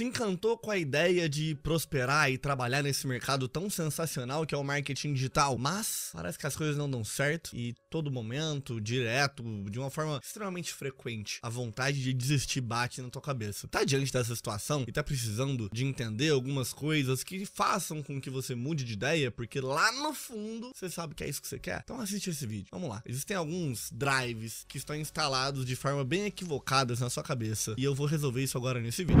se encantou com a ideia de prosperar e trabalhar nesse mercado tão sensacional que é o marketing digital, mas parece que as coisas não dão certo e todo momento, direto, de uma forma extremamente frequente, a vontade de desistir bate na tua cabeça. Tá diante dessa situação e tá precisando de entender algumas coisas que façam com que você mude de ideia, porque lá no fundo você sabe que é isso que você quer? Então assiste esse vídeo. Vamos lá. Existem alguns drives que estão instalados de forma bem equivocada na sua cabeça e eu vou resolver isso agora nesse vídeo.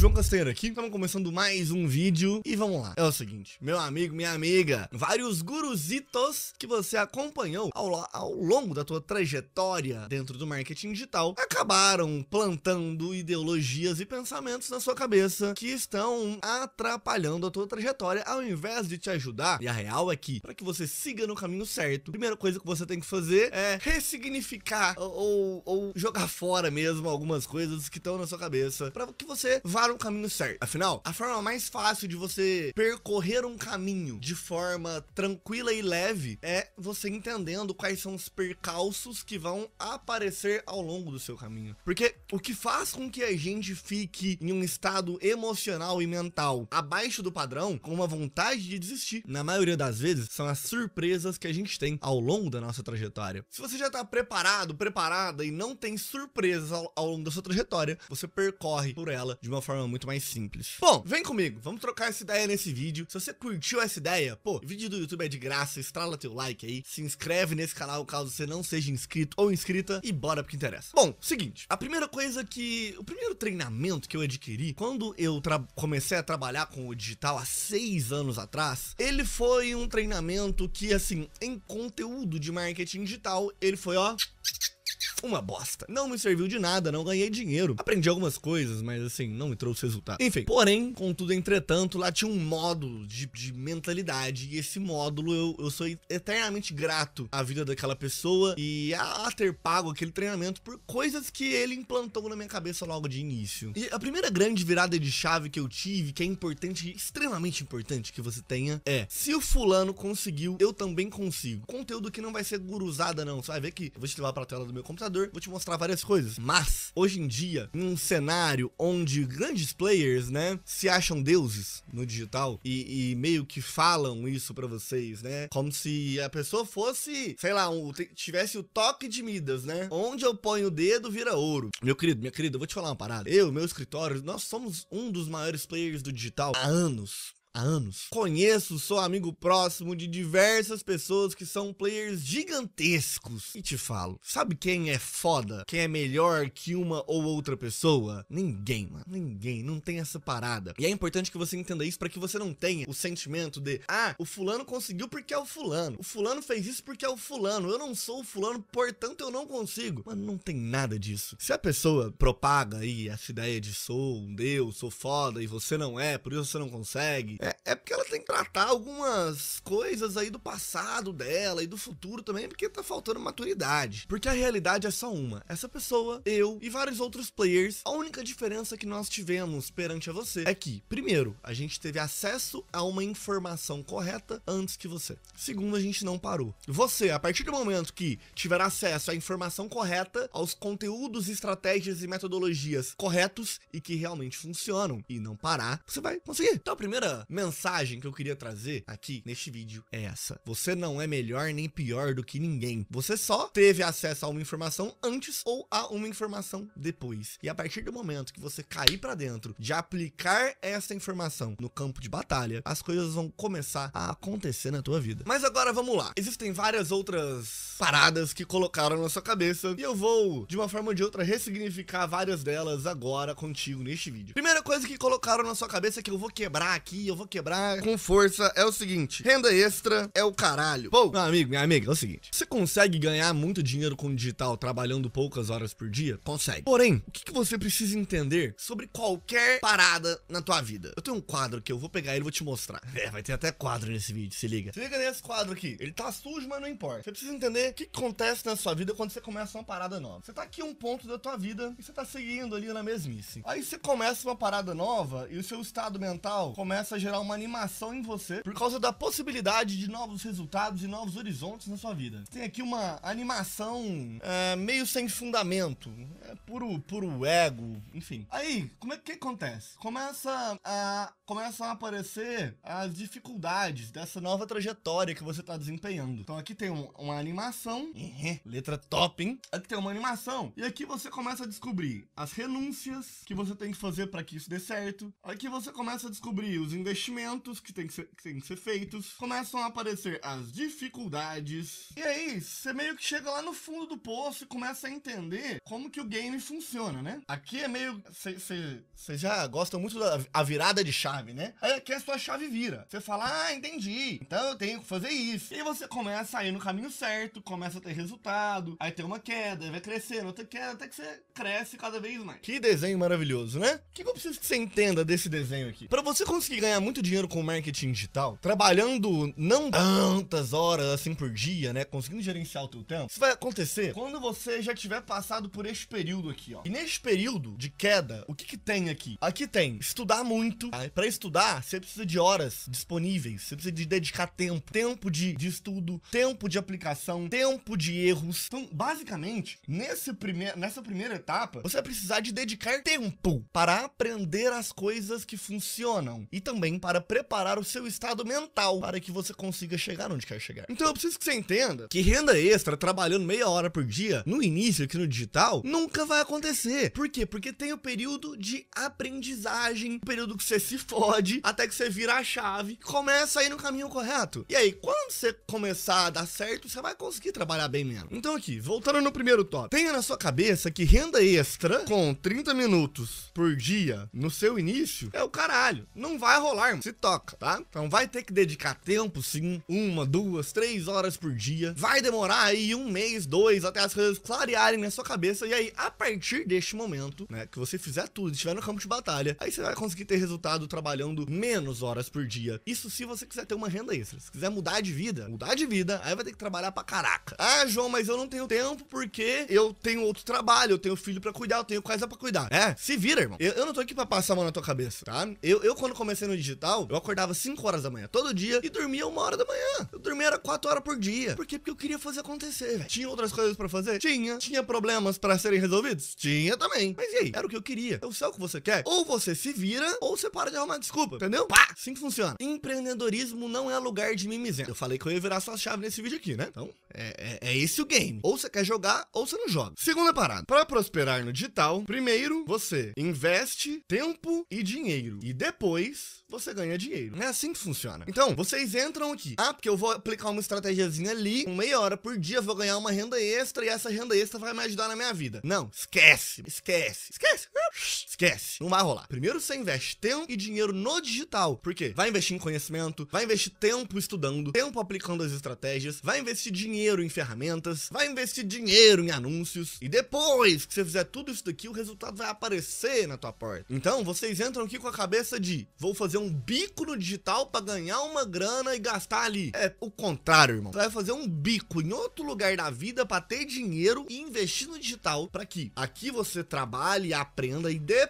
João Castanheira aqui, estamos começando mais um vídeo e vamos lá. É o seguinte, meu amigo, minha amiga, vários gurusitos que você acompanhou ao, ao longo da tua trajetória dentro do marketing digital acabaram plantando ideologias e pensamentos na sua cabeça que estão atrapalhando a tua trajetória ao invés de te ajudar. E a real é que, para que você siga no caminho certo, a primeira coisa que você tem que fazer é ressignificar ou, ou, ou jogar fora mesmo algumas coisas que estão na sua cabeça para que você vá buscar um caminho certo. Afinal, a forma mais fácil de você percorrer um caminho de forma tranquila e leve é você entendendo quais são os percalços que vão aparecer ao longo do seu caminho. Porque o que faz com que a gente fique em um estado emocional e mental abaixo do padrão, com uma vontade de desistir, na maioria das vezes, são as surpresas que a gente tem ao longo da nossa trajetória. Se você já está preparado, preparada e não tem surpresas ao, ao longo da sua trajetória, você percorre por ela de uma forma forma muito mais simples. Bom, vem comigo, vamos trocar essa ideia nesse vídeo. Se você curtiu essa ideia, pô, vídeo do YouTube é de graça, estrala teu like aí, se inscreve nesse canal caso você não seja inscrito ou inscrita e bora pro que interessa. Bom, seguinte, a primeira coisa que... o primeiro treinamento que eu adquiri quando eu comecei a trabalhar com o digital há seis anos atrás, ele foi um treinamento que, assim, em conteúdo de marketing digital, ele foi, ó uma bosta. Não me serviu de nada, não ganhei dinheiro. Aprendi algumas coisas, mas assim, não me trouxe resultado. Enfim, porém, contudo, entretanto, lá tinha um módulo de, de mentalidade. E esse módulo eu, eu sou eternamente grato à vida daquela pessoa e a, a ter pago aquele treinamento por coisas que ele implantou na minha cabeça logo de início. E a primeira grande virada de chave que eu tive, que é importante, extremamente importante que você tenha, é: se o fulano conseguiu, eu também consigo. Conteúdo que não vai ser guruzada, não. Você vai ver que eu vou te levar pra tela do meu computador vou te mostrar várias coisas. Mas, hoje em dia, em um cenário onde grandes players, né, se acham deuses no digital e, e meio que falam isso para vocês, né? Como se a pessoa fosse, sei lá, um, tivesse o toque de Midas, né? Onde eu ponho o dedo vira ouro. Meu querido, minha querida, eu vou te falar uma parada. Eu, meu escritório, nós somos um dos maiores players do digital há anos há anos. Conheço, sou amigo próximo de diversas pessoas que são players gigantescos. E te falo, sabe quem é foda? Quem é melhor que uma ou outra pessoa? Ninguém, mano. Ninguém. Não tem essa parada. E é importante que você entenda isso para que você não tenha o sentimento de, ah, o fulano conseguiu porque é o fulano. O fulano fez isso porque é o fulano. Eu não sou o fulano, portanto eu não consigo. Mano, não tem nada disso. Se a pessoa propaga aí essa ideia de sou um deus, sou foda e você não é, por isso você não consegue, é, é porque ela tem que tratar algumas coisas aí do passado dela e do futuro também, porque tá faltando maturidade. Porque a realidade é só uma. Essa pessoa, eu e vários outros players, a única diferença que nós tivemos perante a você é que, primeiro, a gente teve acesso a uma informação correta antes que você. Segundo, a gente não parou. Você, a partir do momento que tiver acesso à informação correta, aos conteúdos, estratégias e metodologias corretos e que realmente funcionam e não parar, você vai conseguir. Então a primeira mensagem que eu queria trazer aqui neste vídeo é essa. Você não é melhor nem pior do que ninguém. Você só teve acesso a uma informação antes ou a uma informação depois. E a partir do momento que você cair para dentro de aplicar essa informação no campo de batalha, as coisas vão começar a acontecer na tua vida. Mas agora vamos lá. Existem várias outras paradas que colocaram na sua cabeça e eu vou, de uma forma ou de outra, ressignificar várias delas agora contigo neste vídeo. Primeira coisa que colocaram na sua cabeça é que eu vou quebrar aqui, eu vou vou quebrar com força. É o seguinte: renda extra é o caralho. Pô, meu amigo, minha amiga, é o seguinte: você consegue ganhar muito dinheiro com digital trabalhando poucas horas por dia? Consegue. Porém, o que, que você precisa entender sobre qualquer parada na tua vida? Eu tenho um quadro que eu vou pegar ele e vou te mostrar. É, vai ter até quadro nesse vídeo, se liga. Se liga nesse quadro aqui. Ele tá sujo, mas não importa. Você precisa entender o que, que acontece na sua vida quando você começa uma parada nova. Você tá aqui um ponto da tua vida e você tá seguindo ali na mesmice. Aí você começa uma parada nova e o seu estado mental começa a gerar gerar uma animação em você por causa da possibilidade de novos resultados e novos horizontes na sua vida. Tem aqui uma animação é, meio sem fundamento, é puro, puro ego, enfim. Aí, como é que acontece? Começa a começam a aparecer as dificuldades dessa nova trajetória que você está desempenhando. Então aqui tem um, uma animação, letra top, hein? Aqui tem uma animação e aqui você começa a descobrir as renúncias que você tem que fazer para que isso dê certo. Aqui você começa a descobrir os investimentos que tem que, ser, que tem que ser feitos. Começam a aparecer as dificuldades. E aí, você meio que chega lá no fundo do poço e começa a entender como que o game funciona, né? Aqui é meio... Você já gosta muito da virada de chave sabe, né? Aí aqui a sua chave vira. Você fala, ah, entendi. Então eu tenho que fazer isso. E você começa a ir no caminho certo, começa a ter resultado, aí tem uma queda, vai crescendo, outra queda, até que você cresce cada vez mais. Que desenho maravilhoso, né? O que eu preciso que você entenda desse desenho aqui? Para você conseguir ganhar muito dinheiro com marketing digital, trabalhando não tantas horas assim por dia, né? Conseguindo gerenciar o teu tempo, isso vai acontecer quando você já tiver passado por este período aqui, ó. E neste período de queda, o que que tem aqui? Aqui tem estudar muito, tá? estudar, você precisa de horas disponíveis, você precisa de dedicar tempo, tempo de, de estudo, tempo de aplicação, tempo de erros. Então, basicamente, nesse primeir, nessa primeira etapa, você vai precisar de dedicar tempo para aprender as coisas que funcionam e também para preparar o seu estado mental para que você consiga chegar onde quer chegar. Então, eu preciso que você entenda que renda extra trabalhando meia hora por dia no início aqui no digital nunca vai acontecer. Por quê? Porque tem o período de aprendizagem, o período que você se pode, até que você vira a chave começa a ir no caminho correto. E aí, quando você começar a dar certo, você vai conseguir trabalhar bem menos. Então aqui, voltando no primeiro top, tenha na sua cabeça que renda extra com 30 minutos por dia no seu início é o caralho. Não vai rolar, se toca, tá? Então vai ter que dedicar tempo sim, uma, duas, três horas por dia. Vai demorar aí um mês, dois, até as coisas clarearem na sua cabeça. E aí, a partir deste momento, né, que você fizer tudo, estiver no campo de batalha, aí você vai conseguir ter resultado trabalhando trabalhando menos horas por dia. Isso se você quiser ter uma renda extra. Se quiser mudar de vida, mudar de vida, aí vai ter que trabalhar pra caraca. Ah, João, mas eu não tenho tempo porque eu tenho outro trabalho, eu tenho filho pra cuidar, eu tenho casa pra cuidar. É, se vira, irmão. Eu, eu não tô aqui pra passar a mão na tua cabeça, tá? Eu, eu quando comecei no digital, eu acordava 5 horas da manhã todo dia e dormia uma hora da manhã. Eu dormia era 4 horas por dia. Por quê? Porque eu queria fazer acontecer, velho. Tinha outras coisas pra fazer? Tinha. Tinha problemas pra serem resolvidos? Tinha também. Mas e aí? Era o que eu queria. É o céu que você quer? Ou você se vira, ou você para de arrumar uma desculpa, entendeu? Pá! Assim que funciona. Empreendedorismo não é lugar de mimizento. Eu falei que eu ia virar sua chave nesse vídeo aqui, né? Então, é, é, é esse o game. Ou você quer jogar, ou você não joga. Segunda parada. Para prosperar no digital, primeiro você investe tempo e dinheiro. E depois você ganha dinheiro. É assim que funciona. Então, vocês entram aqui. Ah, porque eu vou aplicar uma estratégiazinha ali, meia hora por dia, vou ganhar uma renda extra e essa renda extra vai me ajudar na minha vida. Não, esquece. Esquece. Esquece. Esquece. Não vai rolar. Primeiro você investe tempo e dinheiro no digital. Por quê? Vai investir em conhecimento, vai investir tempo estudando, tempo aplicando as estratégias, vai investir dinheiro em ferramentas, vai investir dinheiro em anúncios. E depois que você fizer tudo isso daqui, o resultado vai aparecer na tua porta. Então, vocês entram aqui com a cabeça de vou fazer um bico no digital para ganhar uma grana e gastar ali. É o contrário, irmão. Você vai fazer um bico em outro lugar da vida para ter dinheiro e investir no digital para que aqui você trabalhe, aprenda e depois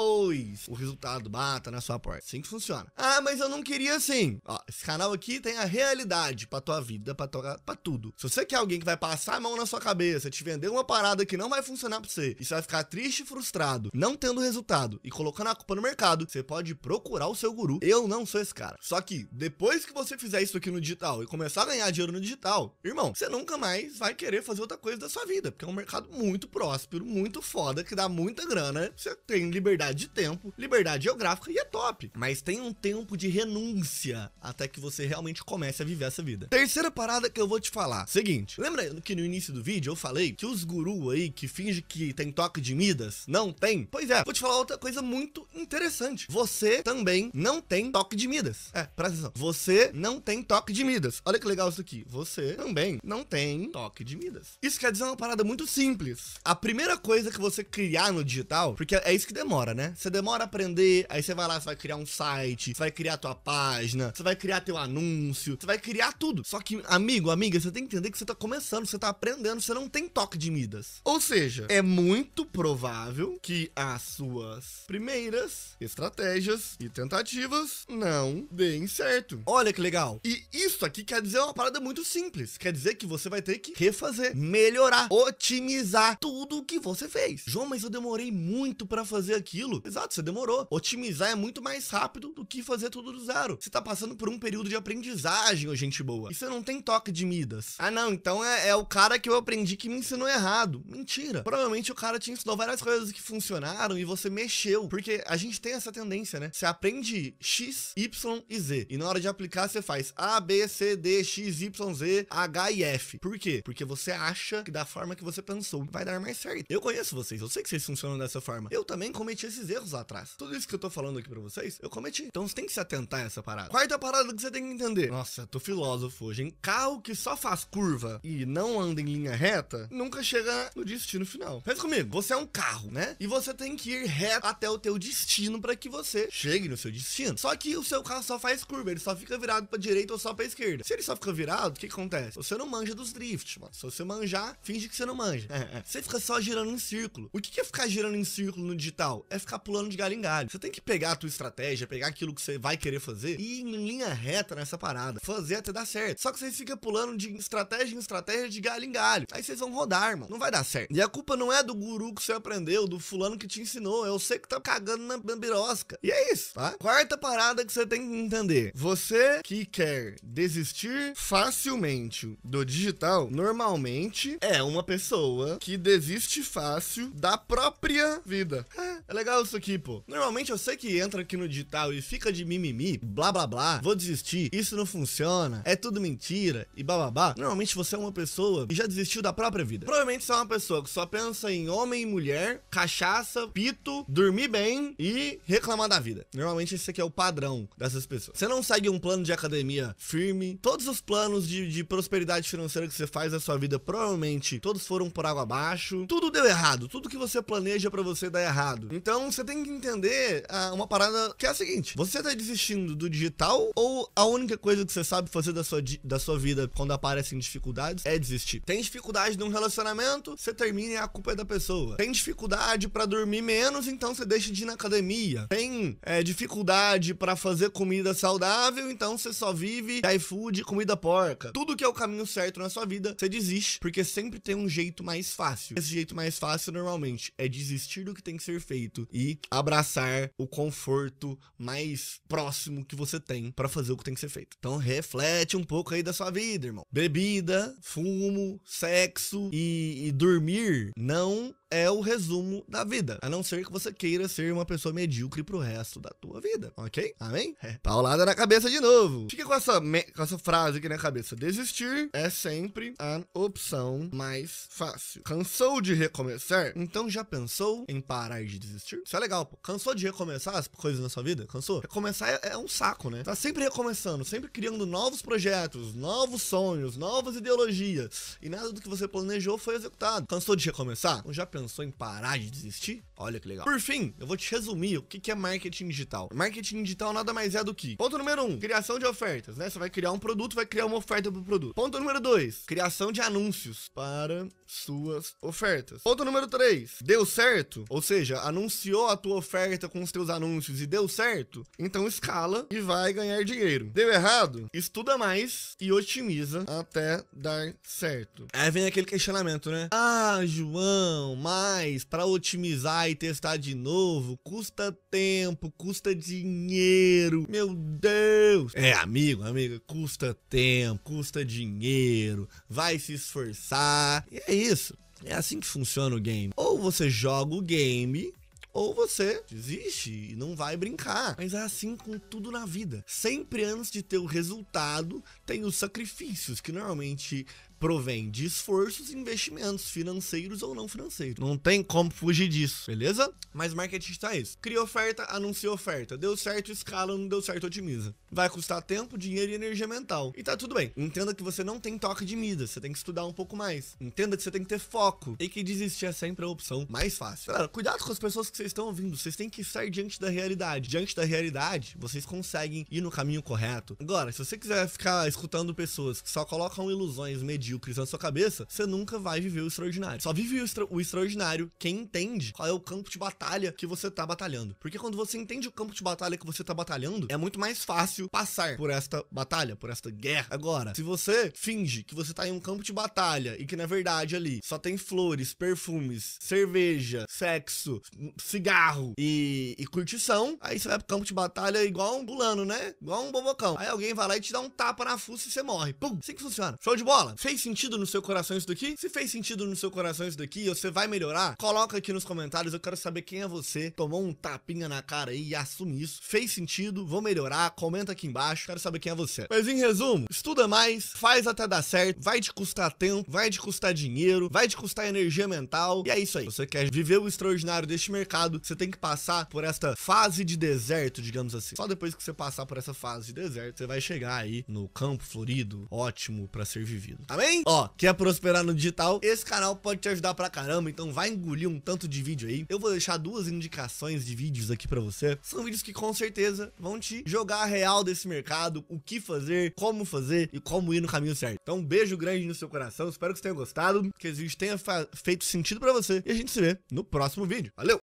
depois o resultado bata na sua porta. Assim que funciona. Ah, mas eu não queria assim. Ó, esse canal aqui tem a realidade pra tua vida, pra, tua, pra tudo. Se você quer alguém que vai passar a mão na sua cabeça, te vender uma parada que não vai funcionar pra você, e você vai ficar triste e frustrado, não tendo resultado e colocando a culpa no mercado, você pode procurar o seu guru. Eu não sou esse cara. Só que depois que você fizer isso aqui no digital e começar a ganhar dinheiro no digital, irmão, você nunca mais vai querer fazer outra coisa da sua vida, porque é um mercado muito próspero, muito foda, que dá muita grana, você tem liberdade liberdade de tempo, liberdade geográfica e é top. Mas tem um tempo de renúncia até que você realmente comece a viver essa vida. Terceira parada que eu vou te falar. Seguinte, lembra que no início do vídeo eu falei que os gurus aí que fingem que tem toque de Midas, não tem? Pois é, vou te falar outra coisa muito interessante. Você também não tem toque de Midas. É, presta atenção. Você não tem toque de Midas. Olha que legal isso aqui. Você também não tem toque de Midas. Isso quer dizer uma parada muito simples. A primeira coisa que você criar no digital, porque é isso que demora, demora, né? Você demora a aprender, aí você vai lá, você vai criar um site, você vai criar tua página, você vai criar teu anúncio, você vai criar tudo. Só que, amigo, amiga, você tem que entender que você tá começando, você tá aprendendo, você não tem toque de Midas. Ou seja, é muito provável que as suas primeiras estratégias e tentativas não deem certo. Olha que legal. E isso aqui quer dizer uma parada muito simples. Quer dizer que você vai ter que refazer, melhorar, otimizar tudo o que você fez. João, mas eu demorei muito para fazer aqui aquilo, exato, você demorou. Otimizar é muito mais rápido do que fazer tudo do zero. Você tá passando por um período de aprendizagem, ô gente boa. E você não tem toque de Midas. Ah, não, então é, é o cara que eu aprendi que me ensinou errado. Mentira. Provavelmente o cara te ensinou várias coisas que funcionaram e você mexeu. Porque a gente tem essa tendência, né? Você aprende X, Y e Z. E na hora de aplicar, você faz A, B, C, D, X, Y, Z, H e F. Por quê? Porque você acha que da forma que você pensou vai dar mais certo. Eu conheço vocês, eu sei que vocês funcionam dessa forma. Eu também cometi esses erros lá atrás. Tudo isso que eu tô falando aqui pra vocês, eu cometi. Então você tem que se atentar a essa parada. Quarta parada que você tem que entender. Nossa, tô filósofo hoje, hein? Carro que só faz curva e não anda em linha reta, nunca chega no destino final. Pensa comigo, você é um carro, né? E você tem que ir reto até o teu destino para que você chegue no seu destino. Só que o seu carro só faz curva, ele só fica virado pra direita ou só pra esquerda. Se ele só fica virado, o que acontece? Você não manja dos drifts, mano. Se você manjar, finge que você não manja. Você fica só girando em círculo. O que é ficar girando em círculo no digital? É ficar pulando de galho em galho. Você tem que pegar a tua estratégia, pegar aquilo que você vai querer fazer e ir em linha reta nessa parada. Fazer até dar certo. Só que vocês ficam pulando de estratégia em estratégia, de galho em galho. Aí vocês vão rodar, mano. Não vai dar certo. E a culpa não é do guru que você aprendeu, do fulano que te ensinou. É você que tá cagando na, na E é isso, tá? Quarta parada que você tem que entender. Você que quer desistir facilmente do digital, normalmente é uma pessoa que desiste fácil da própria vida. É é legal isso aqui, pô. Normalmente eu sei que entra aqui no digital e fica de mimimi, blá blá blá, vou desistir, isso não funciona, é tudo mentira e blá. Normalmente você é uma pessoa que já desistiu da própria vida. Provavelmente você é uma pessoa que só pensa em homem e mulher, cachaça, pito, dormir bem e reclamar da vida. Normalmente esse aqui é o padrão dessas pessoas. Você não segue um plano de academia firme. Todos os planos de, de prosperidade financeira que você faz na sua vida, provavelmente todos foram por água abaixo. Tudo deu errado. Tudo que você planeja para você dá errado então você tem que entender ah, uma parada que é a seguinte: você tá desistindo do digital ou a única coisa que você sabe fazer da sua, da sua vida quando aparecem dificuldades é desistir? Tem dificuldade num relacionamento, você termina e a culpa é da pessoa. Tem dificuldade para dormir menos, então você deixa de ir na academia. Tem é, dificuldade para fazer comida saudável, então você só vive iFood e comida porca. Tudo que é o caminho certo na sua vida, você desiste, porque sempre tem um jeito mais fácil. Esse jeito mais fácil normalmente é desistir do que tem que ser feito respeito e abraçar o conforto mais próximo que você tem para fazer o que tem que ser feito. Então reflete um pouco aí da sua vida, irmão. Bebida, fumo, sexo e, e dormir não é o resumo da vida. A não ser que você queira ser uma pessoa medíocre pro resto da tua vida, ok? Amém? É. Paulada na cabeça de novo. Fica com essa, com essa frase aqui na cabeça. Desistir é sempre a opção mais fácil. Cansou de recomeçar? Então já pensou em parar de desistir? Isso é legal, pô. Cansou de recomeçar as coisas na sua vida? Cansou? Recomeçar é, é um saco, né? Tá sempre recomeçando, sempre criando novos projetos, novos sonhos, novas ideologias. E nada do que você planejou foi executado. Cansou de recomeçar? Então já pensou cansou em parar de desistir? Olha que legal. Por fim, eu vou te resumir o que é marketing digital. Marketing digital nada mais é do que. Ponto número um, criação de ofertas, né? Você vai criar um produto, vai criar uma oferta o produto. Ponto número dois, criação de anúncios para suas ofertas. Ponto número três, deu certo? Ou seja, anunciou a tua oferta com os teus anúncios e deu certo? Então escala e vai ganhar dinheiro. Deu errado? Estuda mais e otimiza até dar certo. Aí vem aquele questionamento, né? Ah, João, mas para otimizar e testar de novo custa tempo, custa dinheiro. Meu Deus! É, amigo, amiga, custa tempo, custa dinheiro, vai se esforçar. E é isso. É assim que funciona o game. Ou você joga o game ou você desiste e não vai brincar. Mas é assim com tudo na vida. Sempre antes de ter o resultado, tem os sacrifícios que normalmente provém de esforços e investimentos financeiros ou não financeiros. Não tem como fugir disso, beleza? Mas marketing está é isso. Cria oferta, anuncia oferta. Deu certo, escala, não deu certo, otimiza. Vai custar tempo, dinheiro e energia mental. E tá tudo bem. Entenda que você não tem toque de Midas, você tem que estudar um pouco mais. Entenda que você tem que ter foco e que desistir é sempre a opção mais fácil. Galera, cuidado com as pessoas que vocês estão ouvindo, vocês têm que estar diante da realidade. Diante da realidade, vocês conseguem ir no caminho correto. Agora, se você quiser ficar escutando pessoas que só colocam ilusões medianas medíocres na sua cabeça, você nunca vai viver o extraordinário. Só vive o, extra o extraordinário quem entende qual é o campo de batalha que você tá batalhando. Porque quando você entende o campo de batalha que você tá batalhando, é muito mais fácil passar por esta batalha, por esta guerra. Agora, se você finge que você tá em um campo de batalha e que na verdade ali só tem flores, perfumes, cerveja, sexo, cigarro e, e curtição, aí você vai pro campo de batalha igual um bulano, né? Igual um bobocão. Aí alguém vai lá e te dá um tapa na fuça e você morre. Pum! Assim que funciona. Show de bola! Fez fez sentido no seu coração isso daqui? Se fez sentido no seu coração isso daqui, você vai melhorar? Coloca aqui nos comentários, eu quero saber quem é você. Tomou um tapinha na cara aí e assume isso. Fez sentido, vou melhorar, comenta aqui embaixo, quero saber quem é você. Mas em resumo, estuda mais, faz até dar certo, vai te custar tempo, vai te custar dinheiro, vai te custar energia mental, e é isso aí. Você quer viver o extraordinário deste mercado, você tem que passar por esta fase de deserto, digamos assim. Só depois que você passar por essa fase de deserto, você vai chegar aí no campo florido, ótimo para ser vivido. Amém? hein? Ó, quer prosperar no digital? Esse canal pode te ajudar pra caramba, então vai engolir um tanto de vídeo aí. Eu vou deixar duas indicações de vídeos aqui pra você. São vídeos que com certeza vão te jogar a real desse mercado, o que fazer, como fazer e como ir no caminho certo. Então um beijo grande no seu coração, espero que você tenha gostado, que esse vídeo tenha feito sentido pra você e a gente se vê no próximo vídeo. Valeu!